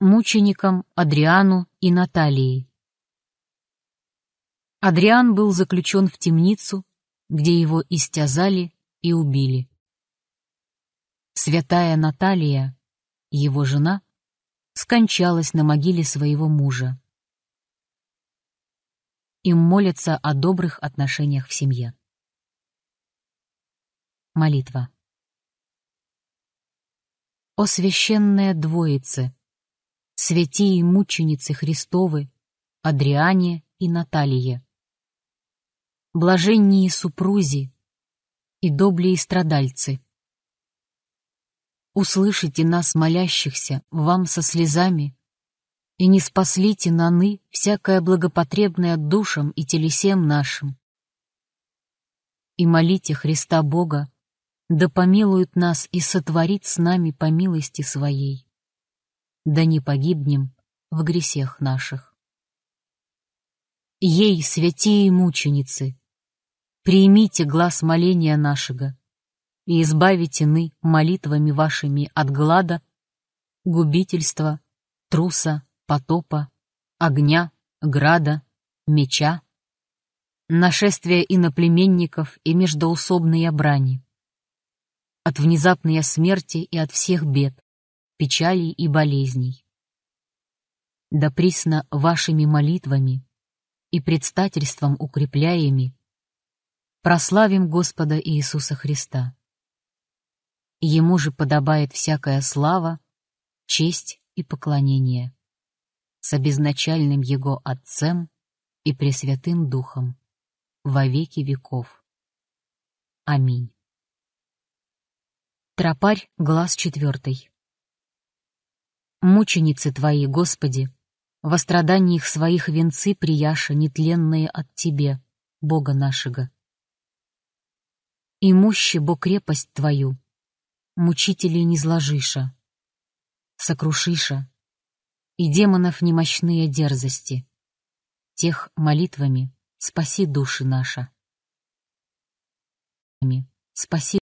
мученикам Адриану и Наталии. Адриан был заключен в темницу, где его истязали и убили. Святая Наталия, его жена, скончалась на могиле своего мужа. Им молятся о добрых отношениях в семье. Молитва. О священная Двоице! святые мученицы Христовы, Адриане и Наталье, блаженние супрузи и доблие страдальцы. Услышите нас, молящихся, вам со слезами, и не спаслите наны всякое благопотребное душам и телесем нашим. И молите Христа Бога, да помилует нас и сотворит с нами по милости Своей да не погибнем в гресех наших. Ей, святие мученицы, примите глаз моления нашего и избавите ны молитвами вашими от глада, губительства, труса, потопа, огня, града, меча, нашествия иноплеменников и междоусобные брани, от внезапной смерти и от всех бед, печалей и болезней. Да присно вашими молитвами и предстательством укрепляями прославим Господа Иисуса Христа. Ему же подобает всякая слава, честь и поклонение с обезначальным Его Отцем и Пресвятым Духом во веки веков. Аминь. Тропарь, глаз четвертый. Мученицы Твои, Господи, во страданиях своих венцы прияша нетленные от Тебе, Бога нашего. Имуще, Бо крепость Твою, мучителей не зложиша, сокрушиша, и демонов немощные дерзости. Тех молитвами спаси души наша. Спаси